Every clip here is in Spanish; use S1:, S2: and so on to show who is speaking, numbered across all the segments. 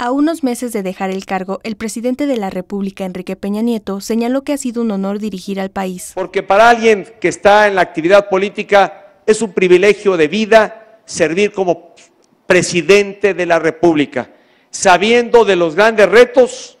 S1: A unos meses de dejar el cargo, el presidente de la República, Enrique Peña Nieto, señaló que ha sido un honor dirigir al país.
S2: Porque para alguien que está en la actividad política es un privilegio de vida servir como presidente de la República, sabiendo de los grandes retos,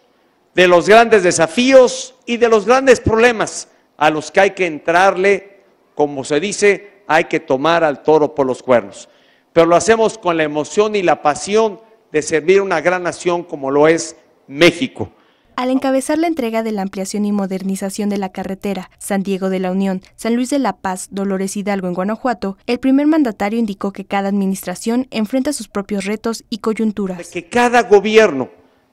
S2: de los grandes desafíos y de los grandes problemas a los que hay que entrarle, como se dice, hay que tomar al toro por los cuernos. Pero lo hacemos con la emoción y la pasión de servir una gran nación como lo es México.
S1: Al encabezar la entrega de la ampliación y modernización de la carretera San Diego de la Unión, San Luis de la Paz, Dolores Hidalgo en Guanajuato, el primer mandatario indicó que cada administración enfrenta sus propios retos y coyunturas. Que
S2: cada gobierno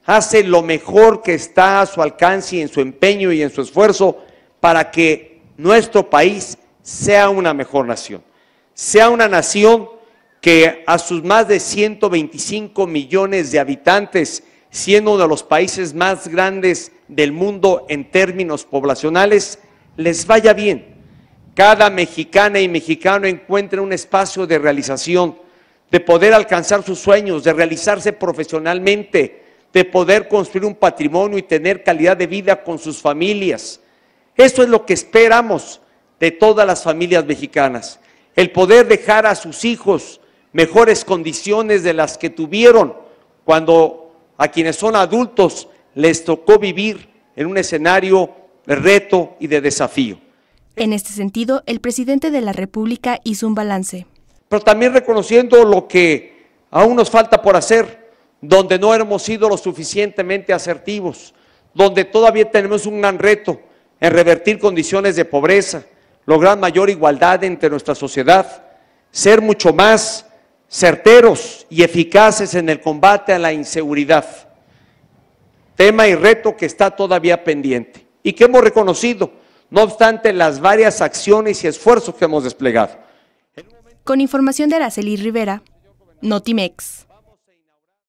S2: hace lo mejor que está a su alcance y en su empeño y en su esfuerzo para que nuestro país sea una mejor nación, sea una nación que a sus más de 125 millones de habitantes, siendo uno de los países más grandes del mundo en términos poblacionales, les vaya bien. Cada mexicana y mexicano encuentre un espacio de realización, de poder alcanzar sus sueños, de realizarse profesionalmente, de poder construir un patrimonio y tener calidad de vida con sus familias. Eso es lo que esperamos de todas las familias mexicanas, el poder dejar a sus hijos mejores condiciones de las que tuvieron cuando a quienes son adultos les tocó vivir en un escenario de reto y de desafío.
S1: En este sentido, el presidente de la República hizo un balance. Pero también reconociendo lo
S2: que aún nos falta por hacer, donde no hemos sido lo suficientemente asertivos, donde todavía tenemos un gran reto en revertir condiciones de pobreza, lograr mayor igualdad entre nuestra sociedad, ser mucho más certeros y eficaces en el combate a la inseguridad, tema y reto que está todavía pendiente y que hemos reconocido, no obstante las varias acciones y esfuerzos que hemos desplegado.
S1: Con información de Araceli Rivera, Notimex.